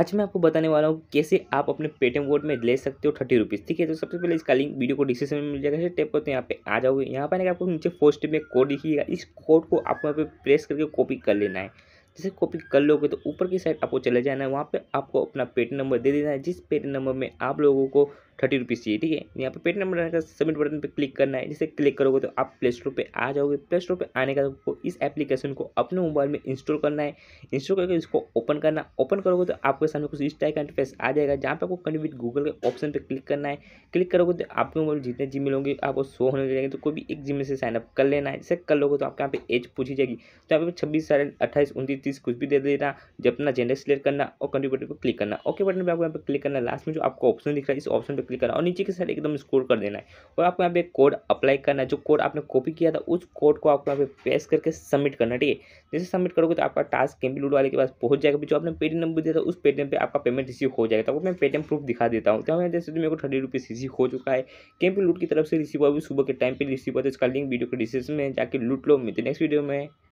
आज मैं आपको बताने वाला हूँ कैसे आप अपने पेटीएम कोड में ले सकते हो थर्टी रुपीज़ ठीक है तो सबसे पहले इसका लिंक वीडियो को डिस्क्रिप्शन में मिल जाएगा जैसे करते हैं यहाँ पे आ जाओगे यहाँ पर आपको नीचे फर्स्ट में कोड लिखिएगा इस कोड को आपको यहाँ पे प्रेस करके कॉपी कर लेना है जैसे कॉपी कर लोगे तो ऊपर की साइड आपको चले जाना है वहाँ पर आपको अपना पेटीएम नंबर दे देना है जिस पेटीएम नंबर में आप लोगों को थर्टी रुपीज़ चाहिए ठीक है यहाँ पे पेट नंबर आने का सबमिट बटन पे क्लिक करना है जैसे क्लिक करोगे तो आप प्ले स्टोर पर आ जाओगे प्ले स्टोर पर आने का आपको इस एप्लीकेशन को अपने मोबाइल में इंस्टॉल करना है इंस्टॉल करके इसको ओपन करना ओपन करोगे तो आपके सामने कुछ इस टाइप का इंटरफेस आ जाएगा जहाँ पर आपको कन्विट गूगल के ऑप्शन पर क्लिक करना है क्लिक करोगे तो आपके मोबाइल जितने जिम मिलोगे आपको शो होने जाएंगे तो कोई भी एक जिम से साइनअप कर लेना है जैसे कर लोगे तो आपके यहाँ पे एज पूछी जाएगी तो यहाँ पे छब्बीस साल अट्ठाईस उनतीस तीस कुछ भी दे देना जब अपना जेंडर सिलेक्ट करना और कंट्री बटन पर क्लिक करना ओके बटन पर आपको यहाँ पर क्लिक करना लास्ट में जो आपको ऑप्शन दिख रहा है इस ऑप्शन पर क्लिक करना और नीचे के साइड एकदम स्क्रोल कर देना है और आपको यहाँ पे कोड अप्लाई करना है जो कोड आपने कॉपी किया था उस कोड को आपको यहाँ पे पेस्ट करके सबमिट करना ठीक है जैसे सबमिट करोगे तो आपका टास्क कंप्लीट वाले के पास पहुंच जाएगा जो आपने पेटीएम नंबर दिया था उस पेटीएम पर आपका पेमेंट रिसीव हो जाएगा तो मैं पेटीएम प्रूफ दिखा देता हूँ तो मैं जैसे मेरे को थर्टी रुपीज़ रिसीव हो चुका है कैंपी लूट की तरफ से रिसीव हुआ सुबह के टाइम पर रिसीव हुआ तो इसका लिंक वीडियो के डिस्क्रिप्शन में जाकर लूट लो मिलते नेक्स्ट वीडियो में